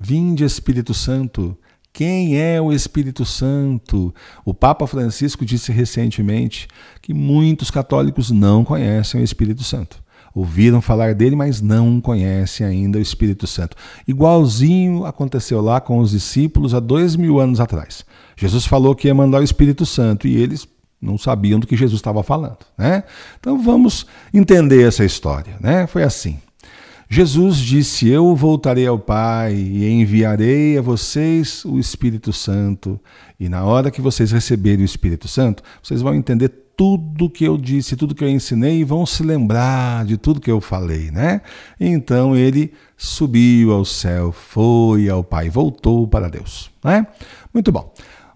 Vinde, Espírito Santo. Quem é o Espírito Santo? O Papa Francisco disse recentemente que muitos católicos não conhecem o Espírito Santo. Ouviram falar dele, mas não conhecem ainda o Espírito Santo. Igualzinho aconteceu lá com os discípulos há dois mil anos atrás. Jesus falou que ia mandar o Espírito Santo e eles não sabiam do que Jesus estava falando, né? Então vamos entender essa história, né? Foi assim. Jesus disse: Eu voltarei ao Pai e enviarei a vocês o Espírito Santo. E na hora que vocês receberem o Espírito Santo, vocês vão entender tudo que eu disse, tudo que eu ensinei e vão se lembrar de tudo que eu falei, né? Então ele subiu ao céu, foi ao Pai, voltou para Deus, né? Muito bom.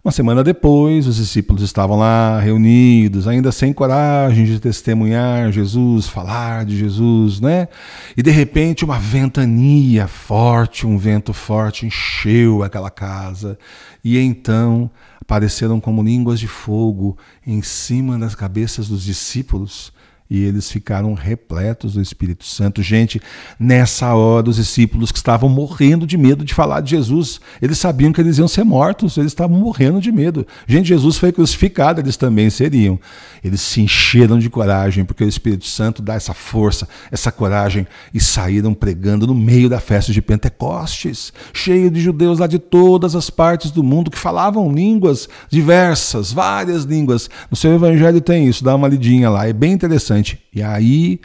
Uma semana depois, os discípulos estavam lá reunidos, ainda sem coragem de testemunhar Jesus, falar de Jesus, né? E de repente, uma ventania forte, um vento forte encheu aquela casa. E então apareceram como línguas de fogo em cima das cabeças dos discípulos e eles ficaram repletos do Espírito Santo. Gente, nessa hora, os discípulos que estavam morrendo de medo de falar de Jesus, eles sabiam que eles iam ser mortos, eles estavam morrendo de medo. Gente, Jesus foi crucificado, eles também seriam. Eles se encheram de coragem, porque o Espírito Santo dá essa força, essa coragem, e saíram pregando no meio da festa de Pentecostes, cheio de judeus lá de todas as partes do mundo que falavam línguas diversas, várias línguas. No seu evangelho tem isso, dá uma lidinha lá, é bem interessante interessante. E aí,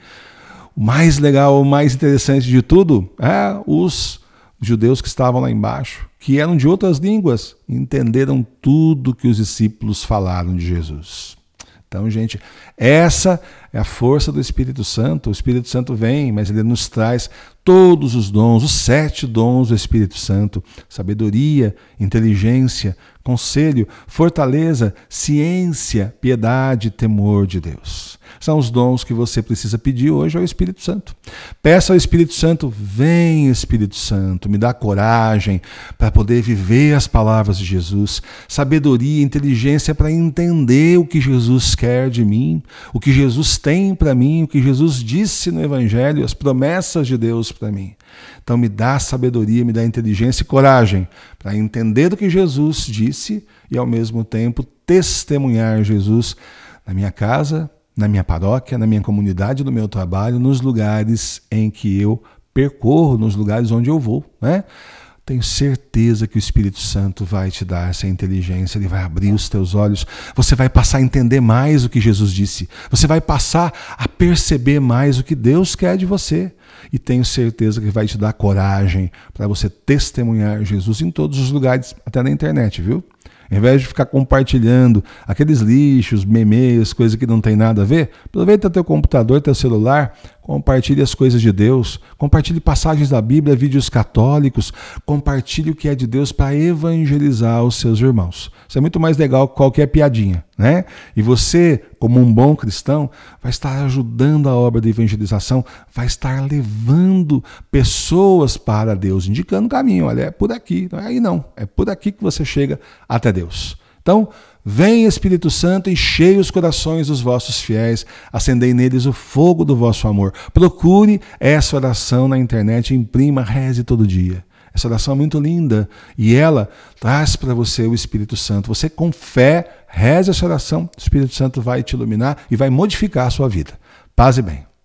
o mais legal, o mais interessante de tudo é os judeus que estavam lá embaixo, que eram de outras línguas, entenderam tudo que os discípulos falaram de Jesus. Então, gente, essa é a força do Espírito Santo. O Espírito Santo vem, mas ele nos traz todos os dons, os sete dons do Espírito Santo: sabedoria, inteligência, conselho, fortaleza, ciência, piedade, temor de Deus. São os dons que você precisa pedir hoje ao Espírito Santo. Peça ao Espírito Santo: vem, Espírito Santo, me dá coragem para poder viver as palavras de Jesus, sabedoria, inteligência para entender o que Jesus quer de mim, o que Jesus tem para mim, o que Jesus disse no Evangelho, as promessas de Deus para mim. Então me dá sabedoria, me dá inteligência e coragem para entender o que Jesus disse e ao mesmo tempo testemunhar Jesus na minha casa, na minha paróquia, na minha comunidade, no meu trabalho, nos lugares em que eu percorro, nos lugares onde eu vou, né? Tenho certeza que o Espírito Santo vai te dar essa inteligência, ele vai abrir os teus olhos, você vai passar a entender mais o que Jesus disse, você vai passar a perceber mais o que Deus quer de você. E tenho certeza que vai te dar coragem para você testemunhar Jesus em todos os lugares, até na internet, viu? Em vez de ficar compartilhando aqueles lixos, memes, coisas que não tem nada a ver, aproveita teu computador, teu celular, Compartilhe as coisas de Deus, compartilhe passagens da Bíblia, vídeos católicos, compartilhe o que é de Deus para evangelizar os seus irmãos. Isso é muito mais legal que qualquer piadinha, né? E você, como um bom cristão, vai estar ajudando a obra de evangelização, vai estar levando pessoas para Deus, indicando o caminho. Olha, é por aqui, não é aí não, é por aqui que você chega até Deus. Então, vem Espírito Santo, enchei os corações dos vossos fiéis, acendei neles o fogo do vosso amor. Procure essa oração na internet, imprima, reze todo dia. Essa oração é muito linda e ela traz para você o Espírito Santo. Você, com fé, reze essa oração, o Espírito Santo vai te iluminar e vai modificar a sua vida. Paz e bem.